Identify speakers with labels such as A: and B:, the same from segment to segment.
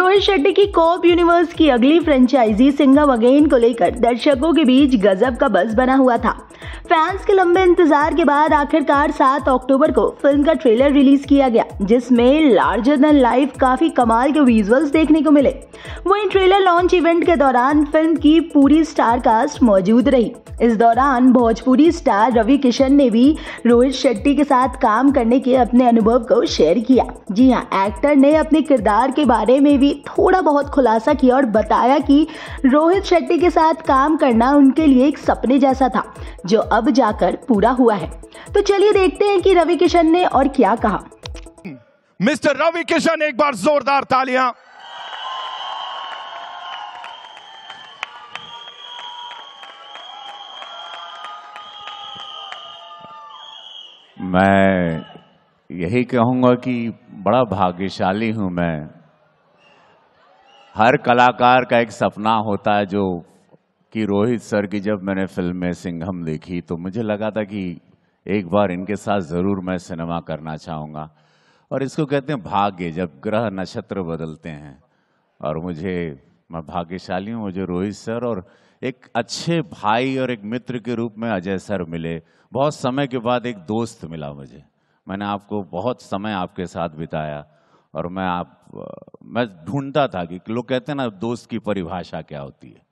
A: रोहित शेट्टी की कोप यूनिवर्स की अगली फ्रेंचाइजी सिंगम अगेन को लेकर दर्शकों के बीच गजब का बस बना हुआ था फैंस के लंबे इंतजार के बाद आखिरकार 7 अक्टूबर को फिल्म का ट्रेलर रिलीज किया गया जिसमें लार्जर देन लाइफ काफी कमाल के विजुअल्स देखने को मिले वहीं ट्रेलर लॉन्च इवेंट के दौरान फिल्म की पूरी स्टार कास्ट मौजूद रही इस दौरान भोजपुरी स्टार रवि किशन ने भी रोहित शेट्टी के साथ काम करने के अपने अनुभव को शेयर किया जी हाँ एक्टर ने अपने किरदार के बारे में भी थोड़ा बहुत खुलासा किया और बताया कि रोहित शेट्टी के साथ काम करना उनके लिए एक सपने जैसा था जो अब अब जाकर पूरा हुआ है तो चलिए देखते हैं कि रवि किशन ने और क्या कहा मिस्टर रवि किशन एक बार जोरदार तालियां
B: मैं यही कहूंगा कि बड़ा भाग्यशाली हूं मैं हर कलाकार का एक सपना होता है जो कि रोहित सर की जब मैंने फिल्म में सिंघम देखी तो मुझे लगा था कि एक बार इनके साथ ज़रूर मैं सिनेमा करना चाहूँगा और इसको कहते हैं भाग्य जब ग्रह नक्षत्र बदलते हैं और मुझे मैं भाग्यशाली हूँ मुझे रोहित सर और एक अच्छे भाई और एक मित्र के रूप में अजय सर मिले बहुत समय के बाद एक दोस्त मिला मुझे मैंने आपको बहुत समय आपके साथ बिताया और मैं आप मैं ढूंढता था कि लोग कहते हैं ना दोस्त की परिभाषा क्या होती है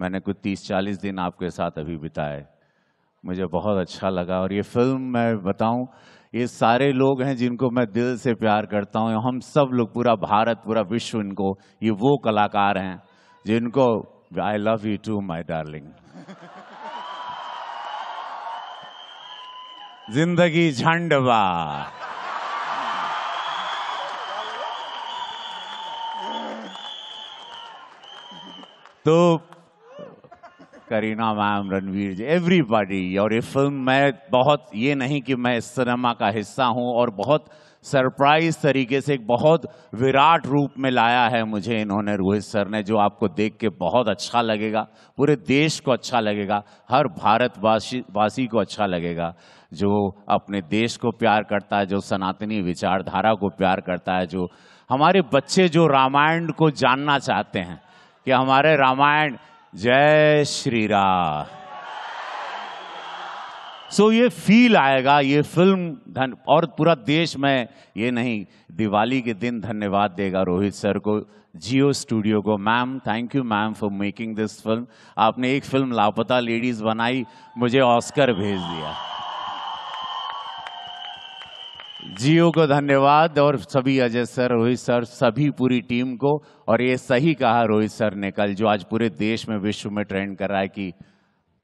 B: मैंने कुछ तीस चालीस दिन आपके साथ अभी बिताए मुझे बहुत अच्छा लगा और ये फिल्म मैं बताऊं ये सारे लोग हैं जिनको मैं दिल से प्यार करता हूं हम सब लोग पूरा भारत पूरा विश्व इनको ये वो कलाकार हैं जिनको I love you too my darling जिंदगी झंडवा तो करीना मैम रणवीर जी एवरीबॉडी और ये फिल्म मैं बहुत ये नहीं कि मैं इस सिनेमा का हिस्सा हूँ और बहुत सरप्राइज तरीके से एक बहुत विराट रूप में लाया है मुझे इन्होंने रोहित सर ने जो आपको देख के बहुत अच्छा लगेगा पूरे देश को अच्छा लगेगा हर भारतवासी वासी को अच्छा लगेगा जो अपने देश को प्यार करता है जो सनातनी विचारधारा को प्यार करता है जो हमारे बच्चे जो रामायण को जानना चाहते हैं कि हमारे रामायण जय श्री राम सो ये फील आएगा ये फिल्म धन और पूरा देश में ये नहीं दिवाली के दिन धन्यवाद देगा रोहित सर को जियो स्टूडियो को ma'am thank you ma'am for making this film आपने एक फिल्म लापता लेडीज़ बनाई मुझे ऑस्कर भेज दिया जियो को धन्यवाद और सभी अजय सर रोहित सर सभी पूरी टीम को और ये सही कहा रोहित सर ने कल जो आज पूरे देश में विश्व में ट्रेंड कर रहा है कि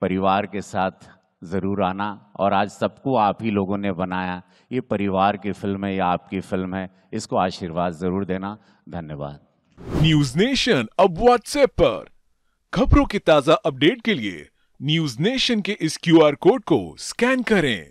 B: परिवार के साथ ज़रूर आना और आज सबको आप ही लोगों ने बनाया ये परिवार की फिल्म है या आपकी फिल्म है इसको आशीर्वाद ज़रूर देना धन्यवाद न्यूज नेशन अब व्हाट्सएप पर खबरों की ताज़ा अपडेट के लिए न्यूज नेशन के इस क्यूआर कोड को स्कैन करें